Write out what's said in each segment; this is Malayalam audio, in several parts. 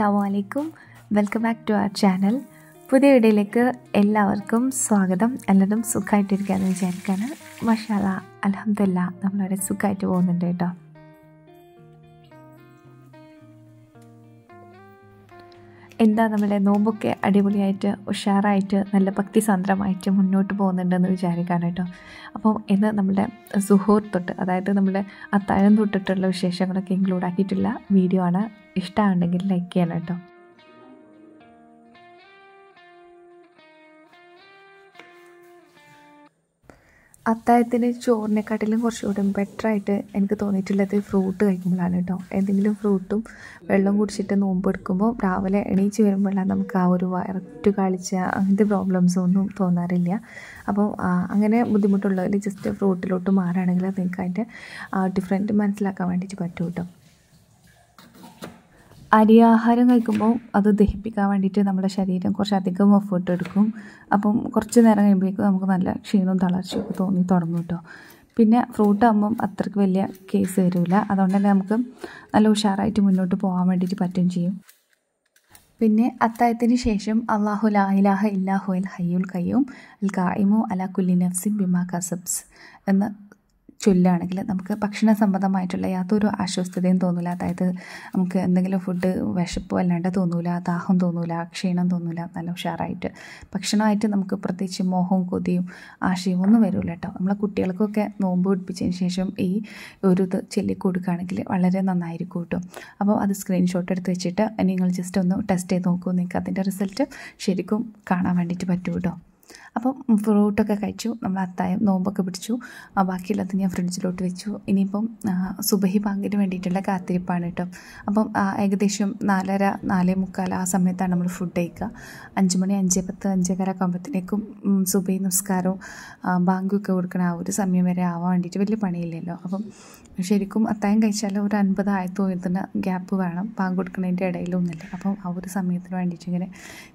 അസ്സാം വലൈക്കും വെൽക്കം ബാക്ക് ടു അവർ ചാനൽ പുതിയ വീഡിയോയിലേക്ക് എല്ലാവർക്കും സ്വാഗതം എല്ലാവരും സുഖമായിട്ടിരിക്കുക എന്ന് വിചാരിക്കുകയാണ് മഷാല അലഹമില്ല നമ്മളവിടെ സുഖമായിട്ട് പോകുന്നുണ്ട് കേട്ടോ എന്താ നമ്മളെ നോമ്പൊക്കെ അടിപൊളിയായിട്ട് ഉഷാറായിട്ട് നല്ല ഭക്തിസാന്ദ്രമായിട്ട് മുന്നോട്ട് പോകുന്നുണ്ടെന്ന് വിചാരിക്കാണ് കേട്ടോ അപ്പം ഇന്ന് നമ്മുടെ സുഹൂർ തൊട്ട് അതായത് നമ്മുടെ അത്താഴം തൊട്ടിട്ടുള്ള വിശേഷങ്ങളൊക്കെ ഇൻക്ലൂഡ് ആക്കിയിട്ടുള്ള വീഡിയോ ആണ് ഇഷ്ടമാണെങ്കിൽ ലൈക്ക് ചെയ്യണം കേട്ടോ അത്തായത്തിന് ചോറിനെക്കാട്ടിലും കുറച്ചുകൂടെ ബെറ്ററായിട്ട് എനിക്ക് തോന്നിയിട്ടുള്ളത് ഫ്രൂട്ട് കഴിക്കുമ്പോഴാണ് കേട്ടോ എന്തെങ്കിലും ഫ്രൂട്ടും വെള്ളം കുടിച്ചിട്ട് നോമ്പ് എടുക്കുമ്പോൾ രാവിലെ എണീച്ച് വരുമ്പോഴാണ് നമുക്ക് ആ ഒരു വയററ്റ് കാളിച്ച അങ്ങനത്തെ പ്രോബ്ലംസ് ഒന്നും തോന്നാറില്ല അപ്പോൾ അങ്ങനെ ബുദ്ധിമുട്ടുള്ളതിൽ ജസ്റ്റ് ഫ്രൂട്ടിലോട്ട് മാറുകയാണെങ്കിൽ നിങ്ങൾക്ക് അതിൻ്റെ ഡിഫറെൻറ്റ് മനസ്സിലാക്കാൻ വേണ്ടിയിട്ട് പറ്റും കേട്ടോ അരിയാഹാരം കഴിക്കുമ്പോൾ അത് ദഹിപ്പിക്കാൻ വേണ്ടിയിട്ട് നമ്മുടെ ശരീരം കുറച്ചധികം എഫേർട്ട് എടുക്കും അപ്പം കുറച്ച് നേരം കഴിയുമ്പോഴേക്കും നമുക്ക് നല്ല ക്ഷീണവും ഒക്കെ തോന്നി തുടങ്ങും കേട്ടോ പിന്നെ ഫ്രൂട്ട് ആകുമ്പം അത്രയ്ക്ക് വലിയ കേസ് വരില്ല അതുകൊണ്ട് തന്നെ നമുക്ക് നല്ല ഉഷാറായിട്ട് മുന്നോട്ട് പോകാൻ വേണ്ടിയിട്ട് പറ്റും ചെയ്യും പിന്നെ അത്തായത്തിന് ശേഷം അള്ളാഹു ലാ ഇലാഹ ഇല്ലാഹു അൽ ഹയ്യുൽ ഖയ്യൂം അൽ കായിമു അല കുല്ലി നഫ്സിൻ ബിമാ കസബ്സ് എന്ന ചൊല്ലുകയാണെങ്കിൽ നമുക്ക് ഭക്ഷണ സംബന്ധമായിട്ടുള്ള യാതൊരു അസ്വസ്ഥതയും തോന്നില്ല അതായത് നമുക്ക് എന്തെങ്കിലും ഫുഡ് വിശപ്പ് വല്ലാണ്ട് തോന്നില്ല ദാഹം തോന്നില്ല ക്ഷീണം തോന്നില്ല നല്ല ഉഷാറായിട്ട് ഭക്ഷണമായിട്ട് നമുക്ക് പ്രത്യേകിച്ച് മോഹവും കൊതിയും ആശയവും ഒന്നും വരില്ല കേട്ടോ നമ്മളെ കുട്ടികൾക്കൊക്കെ നോമ്പ് പിടിപ്പിച്ചതിന് ശേഷം ഈ ഒരു ഇത് ചൊല്ലിക്കൊടുക്കുകയാണെങ്കിൽ വളരെ നന്നായിരിക്കും കേട്ടോ അപ്പോൾ അത് സ്ക്രീൻഷോട്ട് എടുത്ത് വെച്ചിട്ട് നിങ്ങൾ ജസ്റ്റ് ഒന്ന് ടെസ്റ്റ് ചെയ്ത് നോക്കൂ നിങ്ങൾക്ക് അതിൻ്റെ റിസൾട്ട് ശരിക്കും കാണാൻ വേണ്ടിയിട്ട് പറ്റൂ കേട്ടോ അപ്പം ഫ്രൂട്ടൊക്കെ കഴിച്ചു നമ്മൾ അത്തായം നോമ്പൊക്കെ പിടിച്ചു ബാക്കിയുള്ളത് ഞാൻ ഫ്രിഡ്ജിലോട്ട് വെച്ചു ഇനിയിപ്പം സുബഹി ബാങ്കിന് വേണ്ടിയിട്ടുള്ള കാത്തിരിപ്പാണ് കേട്ടോ അപ്പം ഏകദേശം നാലര നാലേ മുക്കാൽ ആ സമയത്താണ് നമ്മൾ ഫുഡ് കഴിക്കുക അഞ്ച് മണി അഞ്ച് പത്ത് അഞ്ചേകാല ആകുമ്പോഴത്തേക്കും സുബഹി നമസ്കാരവും ബാങ്കൊക്കെ കൊടുക്കണ ആ ഒരു സമയം വരെ ആവാൻ വേണ്ടിയിട്ട് വലിയ പണിയില്ലല്ലോ അപ്പം ശരിക്കും അത്തായം കഴിച്ചാൽ ഒരു അൻപത് ആയത്തോയത്തിന് ഗ്യാപ്പ് വേണം പാങ്ക് കൊടുക്കുന്നതിൻ്റെ ഇടയിലൊന്നുമില്ല അപ്പം ആ ഒരു സമയത്തിന് വേണ്ടിയിട്ട് ഇങ്ങനെ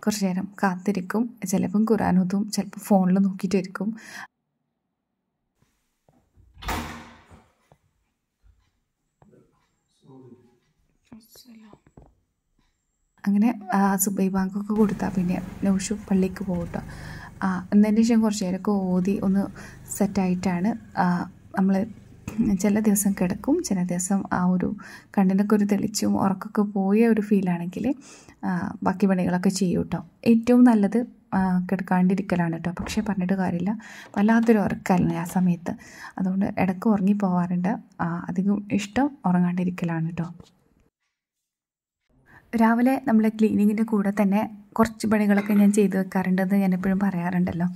കുറച്ച് നേരം കാത്തിരിക്കും ചിലപ്പം കുറാനോതും ചില ചിലപ്പോൾ ഫോണിൽ നോക്കിയിട്ടായിരിക്കും അങ്ങനെ സുബൈ ബാങ്കൊക്കെ കൊടുത്താൽ പിന്നെ നൗഷു പള്ളിക്ക് പോകട്ടെ എന്നതിന് ശേഷം കുറച്ച് നേരമൊക്കെ ഓതി ഒന്ന് സെറ്റായിട്ടാണ് നമ്മൾ ചില ദിവസം കിടക്കും ചില ദിവസം ആ ഒരു കണ്ണിനൊക്കെ ഒരു തെളിച്ചും ഉറക്കൊക്കെ പോയ ഒരു ഫീലാണെങ്കിൽ ബാക്കി പണികളൊക്കെ ചെയ്യും കേട്ടോ ഏറ്റവും നല്ലത് കിടക്കാണ്ടിരിക്കലാണ് കേട്ടോ പക്ഷേ പറഞ്ഞിട്ട് കാര്യമില്ല വല്ലാത്തൊരു ഉറക്കമായിരുന്നു ആ സമയത്ത് അതുകൊണ്ട് ഇടയ്ക്ക് ഉറങ്ങി പോവാറുണ്ട് അധികം ഇഷ്ടം ഉറങ്ങാണ്ടിരിക്കലാണ് കേട്ടോ രാവിലെ നമ്മൾ ക്ലീനിങ്ങിൻ്റെ കൂടെ തന്നെ കുറച്ച് പണികളൊക്കെ ഞാൻ ചെയ്ത് വെക്കാറുണ്ടെന്ന് ഞാൻ എപ്പോഴും പറയാറുണ്ടല്ലോ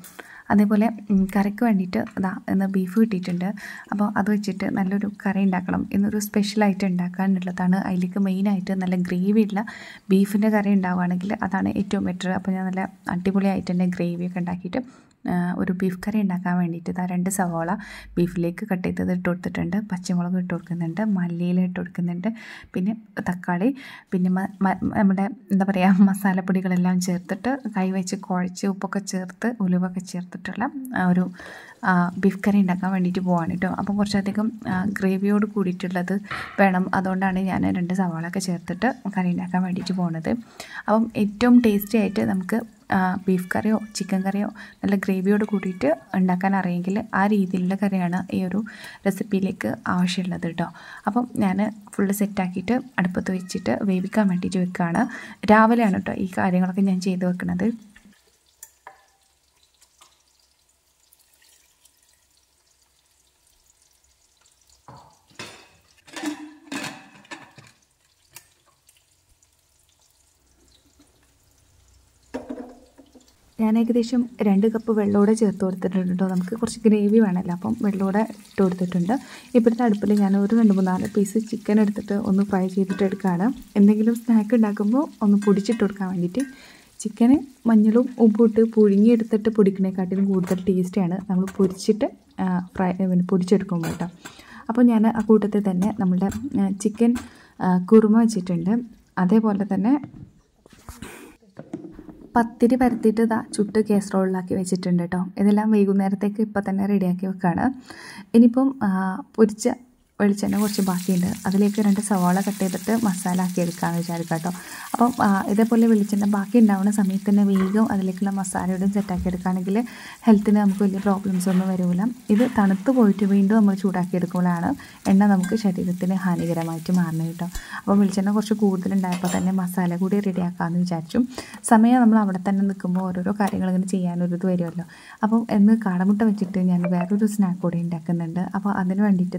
അതേപോലെ കറിക്ക് വേണ്ടിയിട്ട് അതാ ഇന്ന് ബീഫ് കിട്ടിയിട്ടുണ്ട് അപ്പോൾ അത് വെച്ചിട്ട് നല്ലൊരു കറി ഉണ്ടാക്കണം എന്നൊരു സ്പെഷ്യലായിട്ട് ഉണ്ടാക്കാനുള്ളതാണ് അതിലേക്ക് മെയിനായിട്ട് നല്ല ഗ്രേവിയുള്ള ബീഫിൻ്റെ കറി ഉണ്ടാവുകയാണെങ്കിൽ അതാണ് ഏറ്റവും ബെറ്റർ അപ്പോൾ ഞാൻ നല്ല അടിപൊളിയായിട്ട് തന്നെ ഗ്രേവിയൊക്കെ ഉണ്ടാക്കിയിട്ട് ഒരു ബീഫ് കറി ഉണ്ടാക്കാൻ വേണ്ടിയിട്ട് ഇതാ രണ്ട് സവോള ബീഫിലേക്ക് കട്ട് ചെയ്തത് ഇട്ട് കൊടുത്തിട്ടുണ്ട് പച്ചമുളക് ഇട്ട് കൊടുക്കുന്നുണ്ട് മല്ലിയില ഇട്ട് കൊടുക്കുന്നുണ്ട് പിന്നെ തക്കാളി പിന്നെ നമ്മുടെ എന്താ പറയുക മസാലപ്പൊടികളെല്ലാം ചേർത്തിട്ട് കൈ വെച്ച് കുഴച്ച് ഉപ്പൊക്കെ ചേർത്ത് ഉലുവൊക്കെ ചേർത്തിട്ട് ചേർത്തിട്ടുള്ള ഒരു ബീഫ് കറി ഉണ്ടാക്കാൻ വേണ്ടിയിട്ട് പോവാണ് കേട്ടോ അപ്പം കുറച്ചധികം ഗ്രേവിയോട് കൂടിയിട്ടുള്ളത് വേണം അതുകൊണ്ടാണ് ഞാൻ രണ്ട് സവാളൊക്കെ ചേർത്തിട്ട് കറി ഉണ്ടാക്കാൻ വേണ്ടിയിട്ട് പോകുന്നത് അപ്പം ഏറ്റവും ടേസ്റ്റി ആയിട്ട് നമുക്ക് ബീഫ് കറിയോ ചിക്കൻ കറിയോ നല്ല ഗ്രേവിയോട് കൂടിയിട്ട് ഉണ്ടാക്കാൻ അറിയെങ്കിൽ ആ രീതിയിലുള്ള കറിയാണ് ഈ ഒരു റെസിപ്പിയിലേക്ക് ആവശ്യമുള്ളത് കേട്ടോ അപ്പം ഞാൻ ഫുള്ള് സെറ്റാക്കിയിട്ട് അടുപ്പത്ത് വെച്ചിട്ട് വേവിക്കാൻ വേണ്ടിയിട്ട് വെക്കുകയാണ് രാവിലെയാണ് കേട്ടോ ഈ കാര്യങ്ങളൊക്കെ ഞാൻ ചെയ്ത് വെക്കുന്നത് ഞാൻ ഏകദേശം രണ്ട് കപ്പ് വെള്ളമൂടെ ചേർത്ത് കൊടുത്തിട്ടുണ്ട് നമുക്ക് കുറച്ച് ഗ്രേവി വേണമല്ലോ അപ്പം വെള്ളമൂടെ ഇട്ട് കൊടുത്തിട്ടുണ്ട് ഇപ്പോഴത്തെ അടുപ്പിൽ ഞാൻ ഒരു രണ്ട് മൂന്നാല് പീസ് ചിക്കൻ എടുത്തിട്ട് ഒന്ന് ഫ്രൈ ചെയ്തിട്ട് എടുക്കുകയാണ് എന്തെങ്കിലും സ്നാക്ക് ഉണ്ടാക്കുമ്പോൾ ഒന്ന് പൊടിച്ചിട്ട് കൊടുക്കാൻ വേണ്ടിയിട്ട് ചിക്കന് മഞ്ഞളും ഉപ്പിട്ട് പുഴുങ്ങിയെടുത്തിട്ട് പൊടിക്കണേക്കാട്ടിലും കൂടുതൽ ടേസ്റ്റിയാണ് നമ്മൾ പൊരിച്ചിട്ട് ഫ്രൈ പൊടിച്ചെടുക്കുമ്പോൾ കേട്ടോ അപ്പോൾ ഞാൻ ആ കൂട്ടത്തിൽ തന്നെ നമ്മുടെ ചിക്കൻ കുറുമ വെച്ചിട്ടുണ്ട് അതേപോലെ തന്നെ പത്തിരി പരത്തിയിട്ട് ഇതാ ചുട്ട് കേസറോളിലാക്കി വെച്ചിട്ടുണ്ട് കേട്ടോ ഇതെല്ലാം വൈകുന്നേരത്തേക്ക് ഇപ്പം തന്നെ റെഡിയാക്കി വെക്കുകയാണ് ഇനിയിപ്പം പൊരിച്ച വെളിച്ചെണ്ണ കുറച്ച് ബാക്കിയുണ്ട് അതിലേക്ക് രണ്ട് സവാള കട്ട് ചെയ്തിട്ട് മസാല ആക്കി എടുക്കാമെന്ന് വിചാരിക്കുക കേട്ടോ അപ്പം ഇതേപോലെ വെളിച്ചെണ്ണ ബാക്കി ഉണ്ടാവുന്ന സമയത്ത് തന്നെ വേഗം അതിലേക്കുള്ള മസാലയോടും സെറ്റാക്കി എടുക്കുകയാണെങ്കിൽ ഹെൽത്തിന് നമുക്ക് വലിയ പ്രോബ്ലംസ് ഒന്നും വരില്ല ഇത് തണുത്ത് പോയിട്ട് വീണ്ടും നമ്മൾ ചൂടാക്കി എടുക്കുമ്പോഴാണ് എണ്ണ നമുക്ക് ശരീരത്തിന് ഹാനികരമായിട്ട് മാറുന്നത് കേട്ടോ അപ്പോൾ വെളിച്ചെണ്ണ കുറച്ച് കൂടുതലുണ്ടായപ്പോൾ തന്നെ മസാല കൂടി റെഡിയാക്കാമെന്ന് വിചാരിച്ചു സമയം നമ്മൾ അവിടെ തന്നെ നിൽക്കുമ്പോൾ ഓരോരോ കാര്യങ്ങൾ ഇങ്ങനെ ചെയ്യാനൊരിത് വരുമല്ലോ അപ്പോൾ എന്ന് കാടമുട്ട വെച്ചിട്ട് ഞാൻ വേറൊരു സ്നാക്ക് കൂടി ഉണ്ടാക്കുന്നുണ്ട് അപ്പോൾ അതിന് വേണ്ടിയിട്ട്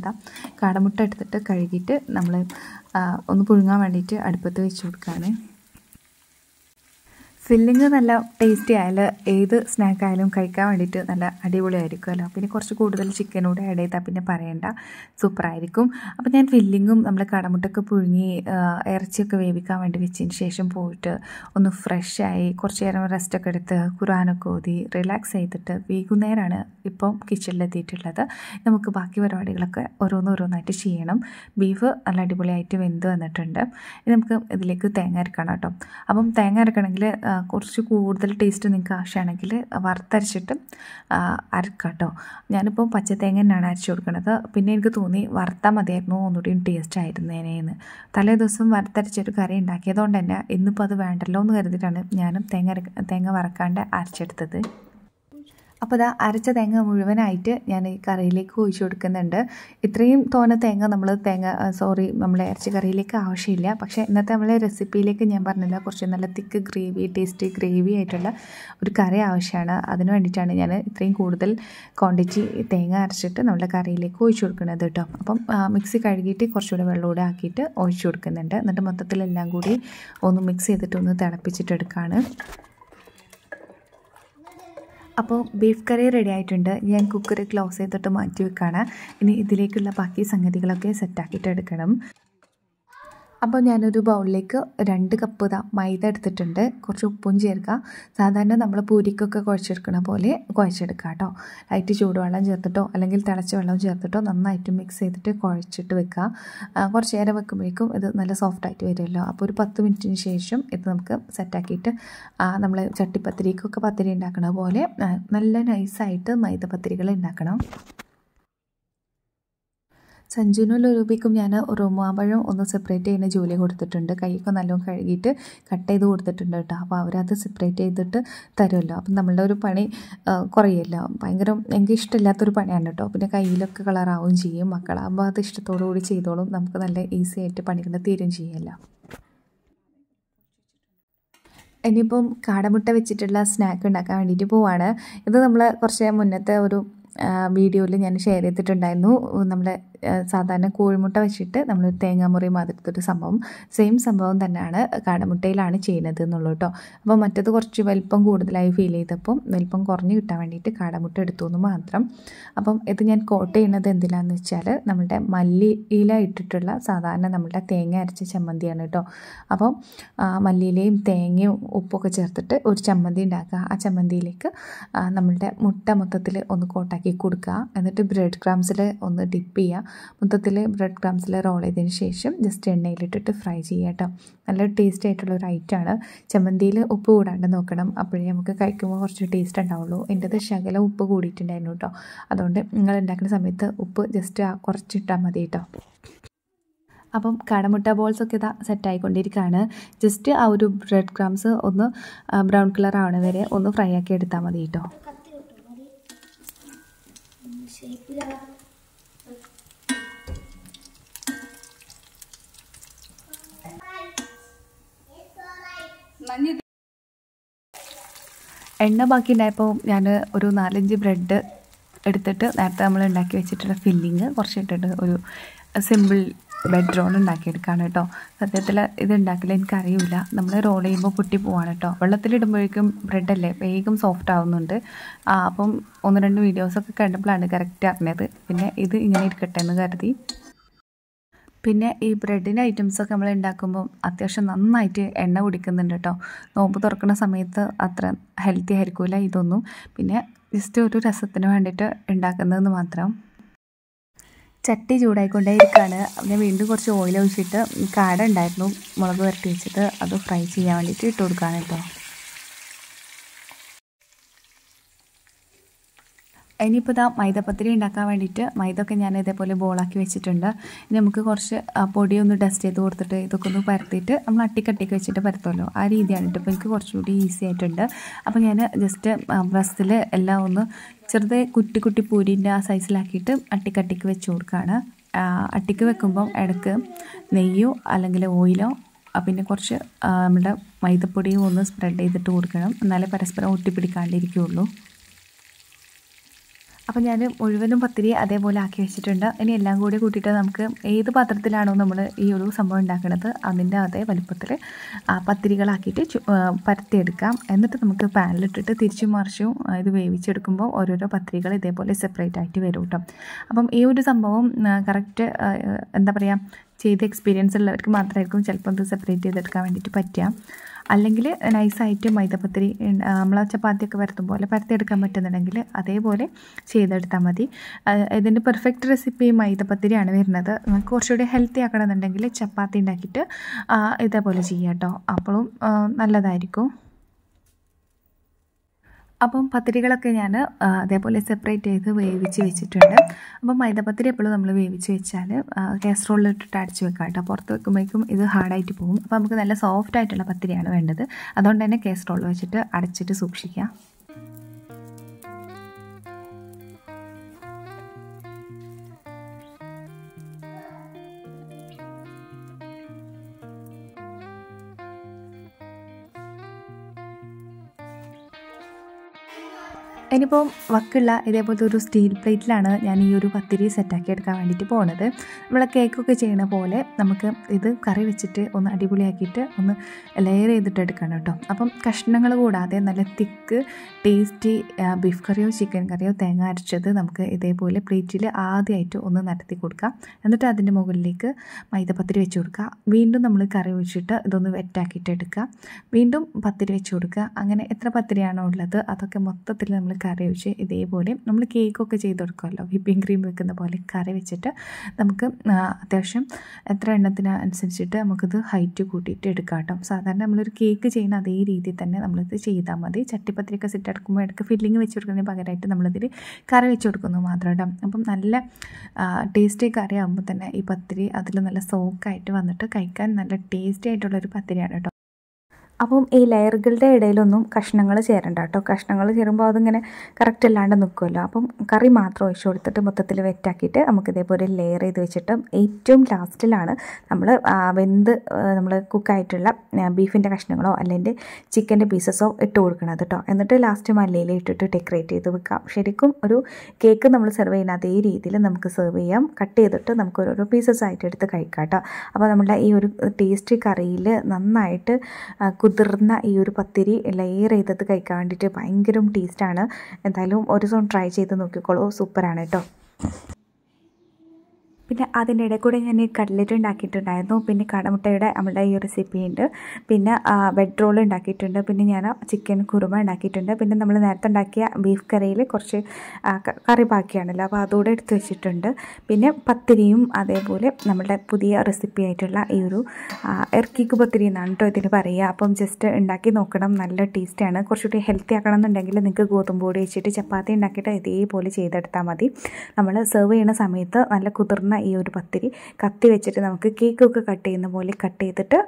കാടമുട്ട എടുത്തിട്ട് കഴുകിയിട്ട് നമ്മൾ ഒന്ന് പുഴുങ്ങാൻ വേണ്ടിയിട്ട് അടുപ്പത്ത് വെച്ച് കൊടുക്കുകയാണ് ഫില്ലിങ് നല്ല ടേസ്റ്റി ആയാലും ഏത് സ്നാക്ക് ആയാലും കഴിക്കാൻ വേണ്ടിയിട്ട് നല്ല അല്ലോ പിന്നെ കുറച്ച് കൂടുതൽ ചിക്കനോട് കൂടെ ആഡ് ചെയ്താൽ പിന്നെ പറയണ്ട സൂപ്പറായിരിക്കും അപ്പോൾ ഞാൻ ഫില്ലിങ്ങും നമ്മൾ കടമുട്ടൊക്കെ പുഴുങ്ങി ഇറച്ചിയൊക്കെ വേവിക്കാൻ വേണ്ടി വെച്ചതിന് ശേഷം പോയിട്ട് ഒന്ന് ഫ്രഷ് ആയി കുറച്ച് നേരം റെസ്റ്റൊക്കെ എടുത്ത് ഖുറാനൊക്കെ ഓതി റിലാക്സ് ചെയ്തിട്ട് വൈകുന്നേരമാണ് ഇപ്പം കിച്ചണിലെത്തിയിട്ടുള്ളത് നമുക്ക് ബാക്കി പരിപാടികളൊക്കെ ഓരോന്നോരോന്നായിട്ട് ചെയ്യണം ബീഫ് നല്ല അടിപൊളിയായിട്ട് വെന്ത് വന്നിട്ടുണ്ട് നമുക്ക് ഇതിലേക്ക് തേങ്ങ അരക്കണം കേട്ടോ അപ്പം തേങ്ങ അരക്കണമെങ്കിൽ കുറച്ച് കൂടുതൽ ടേസ്റ്റ് നിങ്ങൾക്ക് ആവശ്യമാണെങ്കിൽ വറുത്തരച്ചിട്ട് അരക്കാം കേട്ടോ ഞാനിപ്പോൾ പച്ചത്തേങ്ങനാണ് അരച്ചു കൊടുക്കുന്നത് പിന്നെ എനിക്ക് തോന്നി വറുത്താൽ മതിയായിരുന്നു ഒന്നുകൂടി ടേസ്റ്റ് ആയിരുന്നേനേന്ന് തലേ ദിവസം വറുത്തരച്ചൊരു കറി ഉണ്ടാക്കിയതുകൊണ്ട് തന്നെ ഇന്നിപ്പോൾ അത് വേണ്ടല്ലോ എന്ന് കരുതിയിട്ടാണ് ഞാനും തേങ്ങ തേങ്ങ വറക്കാണ്ട് അരച്ചെടുത്തത് അപ്പോൾ ഇതാ അരച്ച തേങ്ങ മുഴുവനായിട്ട് ഞാൻ ഈ കറിയിലേക്ക് ഒഴിച്ചു കൊടുക്കുന്നുണ്ട് ഇത്രയും തോന തേങ്ങ നമ്മൾ തേങ്ങ സോറി നമ്മളെ അരച്ച കറിയിലേക്ക് ആവശ്യമില്ല പക്ഷേ ഇന്നത്തെ നമ്മളെ റെസിപ്പിയിലേക്ക് ഞാൻ പറഞ്ഞില്ല കുറച്ച് നല്ല തിക്ക് ഗ്രേവി ടേസ്റ്റി ഗ്രേവി ആയിട്ടുള്ള ഒരു കറി ആവശ്യമാണ് അതിന് വേണ്ടിയിട്ടാണ് ഞാൻ ഇത്രയും കൂടുതൽ ക്വാണ്ടിറ്റി തേങ്ങ അരച്ചിട്ട് നമ്മളെ കറിയിലേക്ക് ഒഴിച്ചു കൊടുക്കുന്നത് കേട്ടോ അപ്പം മിക്സി കഴുകിയിട്ട് കുറച്ചുകൂടെ വെള്ളമൂടെ ആക്കിയിട്ട് ഒഴിച്ചു കൊടുക്കുന്നുണ്ട് എന്നിട്ട് മൊത്തത്തിലെല്ലാം കൂടി ഒന്ന് മിക്സ് ചെയ്തിട്ടൊന്ന് തിളപ്പിച്ചിട്ടെടുക്കുകയാണ് അപ്പോൾ ബീഫ് കറി റെഡി ആയിട്ടുണ്ട് ഞാൻ കുക്കർ ക്ലോസ് ചെയ്തിട്ട് മാറ്റി വെക്കുകയാണ് ഇനി ഇതിലേക്കുള്ള ബാക്കി സംഗതികളൊക്കെ സെറ്റാക്കിയിട്ട് എടുക്കണം അപ്പോൾ ഞാനൊരു ബൗളിലേക്ക് രണ്ട് കപ്പ് മൈദ എടുത്തിട്ടുണ്ട് കുറച്ച് ഉപ്പും ചേർക്കുക സാധാരണ നമ്മൾ പൂരിക്കൊക്കെ കുഴച്ചെടുക്കുന്ന പോലെ കുഴച്ചെടുക്കുക കേട്ടോ ലൈറ്റ് ചൂടുവെള്ളം ചേർത്തിട്ടോ അല്ലെങ്കിൽ തിളച്ച വെള്ളം ചേർത്തിട്ടോ നന്നായിട്ട് മിക്സ് ചെയ്തിട്ട് കുഴച്ചിട്ട് വെക്കുക കുറച്ച് നേരം വെക്കുമ്പോഴേക്കും ഇത് നല്ല സോഫ്റ്റായിട്ട് വരുമല്ലോ അപ്പോൾ ഒരു പത്ത് മിനിറ്റിന് ശേഷം ഇത് നമുക്ക് സെറ്റാക്കിയിട്ട് നമ്മൾ ചട്ടിപ്പത്തിരിക്കൊക്കെ പത്തിരി ഉണ്ടാക്കുന്ന പോലെ നല്ല നൈസായിട്ട് മൈദ പത്തിരികൾ ഉണ്ടാക്കണം സഞ്ജുവിനും ലുലുബിക്കും ഞാൻ റുമാമ്പഴം ഒന്ന് സെപ്പറേറ്റ് ചെയ്യുന്ന ജോലി കൊടുത്തിട്ടുണ്ട് കൈയൊക്കെ നല്ലോണം കഴുകിയിട്ട് കട്ട് ചെയ്ത് കൊടുത്തിട്ടുണ്ട് കേട്ടോ അപ്പോൾ അവരത് സെപ്പറേറ്റ് ചെയ്തിട്ട് തരുമല്ലോ അപ്പം നമ്മളുടെ ഒരു പണി കുറയല്ലോ ഭയങ്കര എനിക്ക് ഇഷ്ടമില്ലാത്തൊരു പണിയാണ് കേട്ടോ പിന്നെ കയ്യിലൊക്കെ കളറാവുകയും ചെയ്യും മക്കളാകുമ്പോൾ അത് ഇഷ്ടത്തോടു കൂടി ചെയ്തോളും നമുക്ക് നല്ല ഈസി ആയിട്ട് പണികൾ തീരും ചെയ്യുമല്ലോ ഇനിയിപ്പം കാടമുട്ട വെച്ചിട്ടുള്ള സ്നാക്ക് ഉണ്ടാക്കാൻ വേണ്ടിയിട്ട് പോവാണ് ഇത് നമ്മൾ കുറച്ച് മുന്നത്തെ ഒരു വീഡിയോയിൽ ഞാൻ ഷെയർ ചെയ്തിട്ടുണ്ടായിരുന്നു നമ്മുടെ സാധാരണ കോഴിമുട്ട വെച്ചിട്ട് നമ്മൾ തേങ്ങാമുറി മാതിരത്തെ ഒരു സംഭവം സെയിം സംഭവം തന്നെയാണ് കാടമുട്ടയിലാണ് ചെയ്യുന്നത് എന്നുള്ളൂ കേട്ടോ അപ്പോൾ മറ്റത് കുറച്ച് വലിപ്പം കൂടുതലായി ഫീൽ ചെയ്തപ്പം വലിപ്പം കുറഞ്ഞ് കിട്ടാൻ വേണ്ടിയിട്ട് കാടമുട്ട എടുത്തു എന്ന് മാത്രം അപ്പം ഇത് ഞാൻ കോട്ട് ചെയ്യുന്നത് എന്തിനാന്ന് വെച്ചാൽ നമ്മുടെ മല്ലിയില ഇട്ടിട്ടുള്ള സാധാരണ നമ്മുടെ തേങ്ങ അരച്ച ചമ്മന്തിയാണ് കേട്ടോ അപ്പം മല്ലിയിലയും തേങ്ങയും ഉപ്പൊക്കെ ചേർത്തിട്ട് ഒരു ചമ്മന്തി ഉണ്ടാക്കുക ആ ചമ്മന്തിയിലേക്ക് നമ്മളുടെ മുട്ട മൊത്തത്തിൽ ഒന്ന് കോട്ടാക്കി കൊടുക്കുക എന്നിട്ട് ബ്രെഡ് ക്രാംസിൽ ഒന്ന് ഡിപ്പ് ചെയ്യുക മൊത്തത്തിൽ ബ്രെഡ് ക്രംസിൽ റോൾ ചെയ്തതിന് ശേഷം ജസ്റ്റ് എണ്ണയിലിട്ടിട്ട് ഫ്രൈ ചെയ്യുക കേട്ടോ നല്ല ടേസ്റ്റ് ആയിട്ടുള്ള ഒരു ഐറ്റം ആണ് ചമ്മന്തിയിൽ ഉപ്പ് കൂടാണ്ട് നോക്കണം അപ്പോഴേ നമുക്ക് കഴിക്കുമ്പോൾ കുറച്ച് ടേസ്റ്റ് ഉണ്ടാവുള്ളൂ എൻ്റെത് ശകല ഉപ്പ് കൂടിയിട്ടുണ്ടായിരുന്നു കേട്ടോ അതുകൊണ്ട് നിങ്ങൾ ഉണ്ടാക്കുന്ന സമയത്ത് ഉപ്പ് ജസ്റ്റ് കുറച്ചിട്ടാൽ മതി കേട്ടോ അപ്പം കടമുട്ട ബോൾസൊക്കെ ഇതാ സെറ്റായിക്കൊണ്ടിരിക്കുകയാണ് ജസ്റ്റ് ആ ഒരു ബ്രെഡ് ക്രംസ് ഒന്ന് ബ്രൗൺ കളർ ആവണ വരെ ഒന്ന് ഫ്രൈ ആക്കി എടുത്താൽ മതി കേട്ടോ എണ്ണ ബാക്കി ഉണ്ടായപ്പോൾ ഞാൻ ഒരു നാലഞ്ച് ബ്രെഡ് എടുത്തിട്ട് നേരത്തെ നമ്മൾ ഉണ്ടാക്കി വെച്ചിട്ടുള്ള ഫില്ലിങ് കുറച്ച് ഇട്ടിട്ട് ഒരു സിമ്പിൾ ബെഡ് റോൾ ഉണ്ടാക്കിയെടുക്കുകയാണ് കേട്ടോ സത്യത്തിൽ ഇത് ഉണ്ടാക്കില്ല എനിക്കറിയില്ല നമ്മൾ റോൾ ചെയ്യുമ്പോൾ പൊട്ടി പോവാണ് കേട്ടോ വെള്ളത്തിലിടുമ്പോഴേക്കും ബ്രെഡല്ലേ വേഗം സോഫ്റ്റ് ആവുന്നുണ്ട് അപ്പം ഒന്ന് രണ്ട് വീഡിയോസൊക്കെ കണ്ടപ്പോഴാണ് കറക്റ്റ് അറിഞ്ഞത് പിന്നെ ഇത് ഇങ്ങനെ ഇരിക്കട്ടെ എന്ന് കരുതി പിന്നെ ഈ ബ്രെഡിൻ്റെ ഐറ്റംസൊക്കെ നമ്മൾ ഉണ്ടാക്കുമ്പോൾ അത്യാവശ്യം നന്നായിട്ട് എണ്ണ കുടിക്കുന്നുണ്ട് കേട്ടോ നോമ്പ് തുറക്കുന്ന സമയത്ത് അത്ര ഹെൽത്തി ആയിരിക്കില്ല ഇതൊന്നും പിന്നെ ജസ്റ്റ് ഒരു രസത്തിന് വേണ്ടിയിട്ട് ഉണ്ടാക്കുന്നതെന്ന് മാത്രം ചട്ടി ചൂടായിക്കൊണ്ടേ ഇരിക്കുകയാണ് പിന്നെ വീണ്ടും കുറച്ച് ഓയിൽ ഒഴിച്ചിട്ട് കാട ഉണ്ടായിരുന്നു മുളക് വരട്ടി വെച്ചിട്ട് അത് ഫ്രൈ ചെയ്യാൻ വേണ്ടിയിട്ട് ഇട്ട് കൊടുക്കുകയാണ് കേട്ടോ ഇനിയിപ്പോൾ ഇതാ മൈദപ്പത്തിരി ഉണ്ടാക്കാൻ വേണ്ടിയിട്ട് മൈദൊക്കെ ഞാൻ ഇതേപോലെ ബോളാക്കി വെച്ചിട്ടുണ്ട് ഇനി നമുക്ക് കുറച്ച് പൊടിയൊന്ന് ഡസ്റ്റ് ചെയ്ത് കൊടുത്തിട്ട് ഇതൊക്കെ ഒന്ന് പരത്തിയിട്ട് നമ്മൾ അട്ടിക്കട്ടിക്ക് വെച്ചിട്ട് പരത്തുമല്ലോ ആ രീതിയാണ് കേട്ടോ എനിക്ക് കുറച്ചുകൂടി ഈസി ആയിട്ടുണ്ട് അപ്പോൾ ഞാൻ ജസ്റ്റ് ബ്രസ്സിൽ എല്ലാം ഒന്ന് ചെറുതെ കുട്ടി കുട്ടി പൂരിൻ്റെ ആ സൈസിലാക്കിയിട്ട് അട്ടിക്കട്ടിക്ക് വെച്ച് കൊടുക്കുകയാണ് അട്ടിക്ക് വെക്കുമ്പം ഇടക്ക് നെയ്യോ അല്ലെങ്കിൽ ഓയിലോ പിന്നെ കുറച്ച് നമ്മുടെ മൈദപ്പൊടിയും ഒന്ന് സ്പ്രെഡ് ചെയ്തിട്ട് കൊടുക്കണം എന്നാലേ പരസ്പരം ഒട്ടിപ്പിടിക്കാണ്ടിരിക്കുകയുള്ളൂ അപ്പോൾ ഞാൻ മുഴുവനും പത്തിരി അതേപോലെ ആക്കി വെച്ചിട്ടുണ്ട് ഇനി എല്ലാം കൂടി കൂട്ടിയിട്ട് നമുക്ക് ഏത് പാത്രത്തിലാണോ നമ്മൾ ഈ ഒരു സംഭവം ഉണ്ടാക്കുന്നത് അതിൻ്റെ അതേ വലുപ്പത്തിൽ പത്തിരികളാക്കിയിട്ട് പരത്തിയെടുക്കാം എന്നിട്ട് നമുക്ക് പാനിലിട്ടിട്ട് തിരിച്ചും മറിച്ചും ഇത് വേവിച്ചെടുക്കുമ്പോൾ ഓരോരോ പത്തിരികൾ ഇതേപോലെ സെപ്പറേറ്റ് ആയിട്ട് വരും കേട്ടോ അപ്പം ഈ ഒരു സംഭവം കറക്റ്റ് എന്താ പറയുക ചെയ്ത എക്സ്പീരിയൻസ് ഉള്ളവർക്ക് മാത്രമായിരിക്കും ചിലപ്പോൾ അത് സെപ്പറേറ്റ് ചെയ്തെടുക്കാൻ വേണ്ടിയിട്ട് പറ്റുക അല്ലെങ്കിൽ നൈസായിട്ട് മൈദപ്പത്തിരി നമ്മൾ ചപ്പാത്തിയൊക്കെ പരത്തും പോലെ പരത്തിയെടുക്കാൻ പറ്റുന്നുണ്ടെങ്കിൽ അതേപോലെ ചെയ്തെടുത്താൽ മതി ഇതിൻ്റെ പെർഫെക്റ്റ് റെസിപ്പി മൈദപ്പത്തിരിയാണ് വരുന്നത് നിങ്ങൾക്ക് കുറച്ചുകൂടി ഹെൽത്തി ആക്കണമെന്നുണ്ടെങ്കിൽ ചപ്പാത്തി ഉണ്ടാക്കിയിട്ട് ഇതേപോലെ ചെയ്യാം കേട്ടോ അപ്പോഴും നല്ലതായിരിക്കും അപ്പം പത്തിരികളൊക്കെ ഞാൻ അതേപോലെ സെപ്പറേറ്റ് ചെയ്ത് വേവിച്ച് വെച്ചിട്ടുണ്ട് അപ്പം മൈദപ്പത്തിരി എപ്പോഴും നമ്മൾ വേവിച്ച് വെച്ചാൽ കാസറോളിൽ ഇട്ടിട്ട് അടച്ച് വെക്കാം കേട്ടോ പുറത്ത് വെക്കുമ്പോഴേക്കും ഇത് ഹാർഡായിട്ട് പോകും അപ്പോൾ നമുക്ക് നല്ല സോഫ്റ്റ് ആയിട്ടുള്ള പത്തിരിയാണ് വേണ്ടത് അതുകൊണ്ട് തന്നെ കാസറോൾ വെച്ചിട്ട് അടച്ചിട്ട് സൂക്ഷിക്കാം ഇനിയിപ്പം വക്കുള്ള ഇതേപോലത്തെ ഒരു സ്റ്റീൽ പ്ലേറ്റിലാണ് ഞാൻ ഈ ഒരു പത്തിരി സെറ്റാക്കി എടുക്കാൻ വേണ്ടിയിട്ട് പോകുന്നത് നമ്മൾ കേക്കൊക്കെ ചെയ്യുന്ന പോലെ നമുക്ക് ഇത് കറി വെച്ചിട്ട് ഒന്ന് അടിപൊളിയാക്കിയിട്ട് ഒന്ന് ലെയർ ചെയ്തിട്ട് എടുക്കണം കേട്ടോ അപ്പം കഷ്ണങ്ങൾ കൂടാതെ നല്ല തിക്ക് ടേസ്റ്റി ബീഫ് കറിയോ ചിക്കൻ കറിയോ തേങ്ങ അരച്ചത് നമുക്ക് ഇതേപോലെ പ്ലേറ്റിൽ ആദ്യമായിട്ട് ഒന്ന് നടത്തി കൊടുക്കാം എന്നിട്ട് അതിൻ്റെ മുകളിലേക്ക് പത്തിരി വെച്ച് കൊടുക്കുക വീണ്ടും നമ്മൾ കറി ഒഴിച്ചിട്ട് ഇതൊന്ന് വെറ്റാക്കിയിട്ട് എടുക്കുക വീണ്ടും പത്തിരി വെച്ച് കൊടുക്കുക അങ്ങനെ എത്ര പത്തിരിയാണോ ഉള്ളത് അതൊക്കെ മൊത്തത്തിൽ നമ്മൾ കറി വെച്ച് ഇതേപോലെ നമ്മൾ കേക്കൊക്കെ ചെയ്ത് കൊടുക്കുമല്ലോ വിപ്പിംഗ് ക്രീം വെക്കുന്ന പോലെ കറി വെച്ചിട്ട് നമുക്ക് അത്യാവശ്യം എത്ര എണ്ണത്തിന് അനുസരിച്ചിട്ട് നമുക്കിത് ഹൈറ്റ് കൂട്ടിയിട്ട് എടുക്കാം കേട്ടോ സാധാരണ നമ്മളൊരു കേക്ക് ചെയ്യുന്ന അതേ രീതിയിൽ തന്നെ നമ്മളിത് ചെയ്താൽ മതി ചട്ടിപ്പത്തിരിക്ക സെറ്റ് എടുക്കുമ്പോൾ ഇടയ്ക്ക് ഫില്ലിങ് വെച്ച് കൊടുക്കുന്നതിന് പകരമായിട്ട് നമ്മളിതിൽ കറി വെച്ച് കൊടുക്കുന്നു മാത്രം കേട്ടോ അപ്പം നല്ല ടേസ്റ്റി കറി ആകുമ്പോൾ തന്നെ ഈ പത്തിരി അതിൽ നല്ല സോക്കായിട്ട് വന്നിട്ട് കഴിക്കാൻ നല്ല ടേസ്റ്റി ആയിട്ടുള്ളൊരു പത്തിരിയാണ് കേട്ടോ അപ്പം ഈ ലെയറുകളുടെ ഇടയിലൊന്നും കഷ്ണങ്ങൾ ചേരണ്ട കേട്ടോ കഷ്ണങ്ങൾ ചേരുമ്പോൾ അതിങ്ങനെ കറക്റ്റ് അല്ലാണ്ട് നിൽക്കുമല്ലോ അപ്പം കറി മാത്രം ഒഴിച്ചു കൊടുത്തിട്ട് മൊത്തത്തിൽ വെറ്റാക്കിയിട്ട് നമുക്ക് ഇതേപോലെ ലെയർ ചെയ്ത് വെച്ചിട്ട് ഏറ്റവും ലാസ്റ്റിലാണ് നമ്മൾ വെന്ത് നമ്മൾ കുക്കായിട്ടുള്ള ബീഫിൻ്റെ കഷ്ണങ്ങളോ അല്ലെങ്കിൽ ചിക്കൻ്റെ പീസസോ ഇട്ട് കൊടുക്കണത് കേട്ടോ എന്നിട്ട് ലാസ്റ്റ് മല്ലയിൽ ഇട്ടിട്ട് ഡെക്കറേറ്റ് ചെയ്ത് വെക്കാം ശരിക്കും ഒരു കേക്ക് നമ്മൾ സെർവ് ചെയ്യുന്ന അതേ രീതിയിൽ നമുക്ക് സെർവ് ചെയ്യാം കട്ട് ചെയ്തിട്ട് നമുക്ക് ഓരോരോ പീസസ് ആയിട്ട് എടുത്ത് കഴിക്കാം കേട്ടോ അപ്പോൾ നമ്മുടെ ഈ ഒരു ടേസ്റ്റി കറിയിൽ നന്നായിട്ട് കുതിർന്ന ഈ ഒരു പത്തിരി ലെയർ ചെയ്തത് കഴിക്കാൻ വേണ്ടിയിട്ട് ഭയങ്കര ടേസ്റ്റാണ് എന്തായാലും ഒരു ദിവസം ട്രൈ ചെയ്ത് നോക്കിക്കോളൂ സൂപ്പറാണ് കേട്ടോ പിന്നെ അതിൻ്റെ ഇടയിൽ കൂടെ ഞാൻ കട്ലറ്റ് ഉണ്ടാക്കിയിട്ടുണ്ടായിരുന്നു പിന്നെ കടമുട്ടയുടെ നമ്മുടെ ഈ റെസിപ്പി ഉണ്ട് പിന്നെ ബെഡ് റോൾ ഉണ്ടാക്കിയിട്ടുണ്ട് പിന്നെ ഞാൻ ചിക്കൻ കുറുമ ഉണ്ടാക്കിയിട്ടുണ്ട് പിന്നെ നമ്മൾ നേരത്തെ ഉണ്ടാക്കിയ ബീഫ് കറിയിൽ കുറച്ച് കറി ബാക്കിയാണല്ലോ അപ്പോൾ അതുകൂടെ എടുത്ത് വെച്ചിട്ടുണ്ട് പിന്നെ പത്തിരിയും അതേപോലെ നമ്മുടെ പുതിയ റെസിപ്പി ആയിട്ടുള്ള ഈ ഒരു ഇറക്കിക്ക് പത്തിരി എന്നാണ് കേട്ടോ ഇതിന് പറയുക അപ്പം ജസ്റ്റ് ഉണ്ടാക്കി നോക്കണം നല്ല ടേസ്റ്റാണ് കുറച്ചുകൂടി ഹെൽത്തി ആക്കണം എന്നുണ്ടെങ്കിൽ നിങ്ങൾക്ക് ഗോതമ്പ് പൊടി വെച്ചിട്ട് ചപ്പാത്തി ഉണ്ടാക്കിയിട്ട് ഇതേപോലെ ചെയ്തെടുത്താൽ മതി നമ്മൾ സെർവ് ചെയ്യുന്ന സമയത്ത് നല്ല കുതിർന്ന ഈ ഒരു പത്തിരി കത്തി വെച്ചിട്ട് നമുക്ക് കേക്കൊക്കെ കട്ട് ചെയ്യുന്ന പോലെ കട്ട് ചെയ്തിട്ട്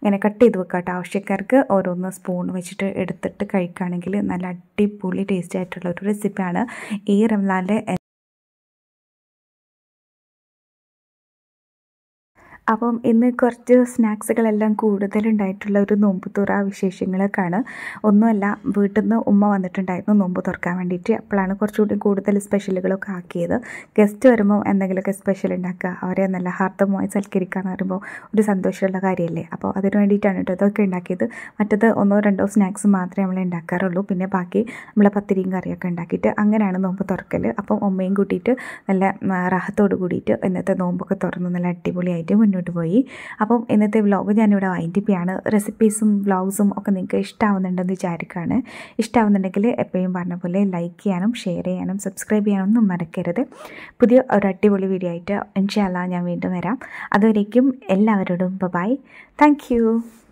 ഇങ്ങനെ കട്ട് ചെയ്ത് വെക്കാം കേട്ടോ ആവശ്യക്കാർക്ക് ഓരോന്ന് സ്പൂൺ വെച്ചിട്ട് എടുത്തിട്ട് കഴിക്കുകയാണെങ്കിൽ നല്ല അടിപൊളി ടേസ്റ്റി ആയിട്ടുള്ള ഒരു റെസിപ്പിയാണ് ഈ റംലാലിൻ്റെ അപ്പം ഇന്ന് കുറച്ച് സ്നാക്സുകളെല്ലാം കൂടുതലുണ്ടായിട്ടുള്ള ഒരു നോമ്പുതുറ വിശേഷങ്ങളൊക്കെയാണ് ഒന്നുമല്ല വീട്ടിൽ നിന്ന് ഉമ്മ വന്നിട്ടുണ്ടായിരുന്നു നോമ്പ് തുറക്കാൻ വേണ്ടിയിട്ട് അപ്പോഴാണ് കുറച്ചുകൂടി കൂടുതൽ സ്പെഷ്യലുകളൊക്കെ ആക്കിയത് ഗസ്റ്റ് വരുമ്പോൾ എന്തെങ്കിലുമൊക്കെ സ്പെഷ്യൽ ഉണ്ടാക്കുക അവരെ നല്ല ഹാർദ്ദമായി സൽക്കരിക്കുക എന്ന് പറയുമ്പോൾ ഒരു സന്തോഷമുള്ള കാര്യമല്ലേ അപ്പോൾ അതിന് വേണ്ടിയിട്ടാണ് കേട്ടോ അതൊക്കെ ഉണ്ടാക്കിയത് മറ്റത് ഒന്നോ രണ്ടോ സ്നാക്സ് മാത്രമേ നമ്മൾ ഉണ്ടാക്കാറുള്ളൂ പിന്നെ ബാക്കി നമ്മളെ പത്തിരിയും കറിയൊക്കെ ഉണ്ടാക്കിയിട്ട് അങ്ങനെയാണ് നോമ്പ് തുറക്കൽ അപ്പം ഉമ്മയും കൂട്ടിയിട്ട് നല്ല റാഹത്തോട് കൂടിയിട്ട് ഇന്നത്തെ നോമ്പൊക്കെ തുറന്ന് നല്ല അടിപൊളിയായിട്ട് മുന്നോട്ട് മുന്നോട്ട് പോയി അപ്പം ഇന്നത്തെ വ്ലോഗ് ഞാനിവിടെ വൈൻഡിപ്പിയാണ് റെസിപ്പീസും വ്ലോഗ്സും ഒക്കെ നിങ്ങൾക്ക് ഇഷ്ടമാവുന്നുണ്ടെന്ന് വിചാരിക്കുകയാണ് ഇഷ്ടമാവുന്നുണ്ടെങ്കിൽ എപ്പോഴും പറഞ്ഞ പോലെ ലൈക്ക് ചെയ്യാനും ഷെയർ ചെയ്യാനും സബ്സ്ക്രൈബ് ചെയ്യാനൊന്നും മറക്കരുത് പുതിയ ഒരു അടിപൊളി വീഡിയോ ആയിട്ട് ഇൻഷാല്ല ഞാൻ വീണ്ടും വരാം അതുവരേക്കും എല്ലാവരോടും ബൈ താങ്ക്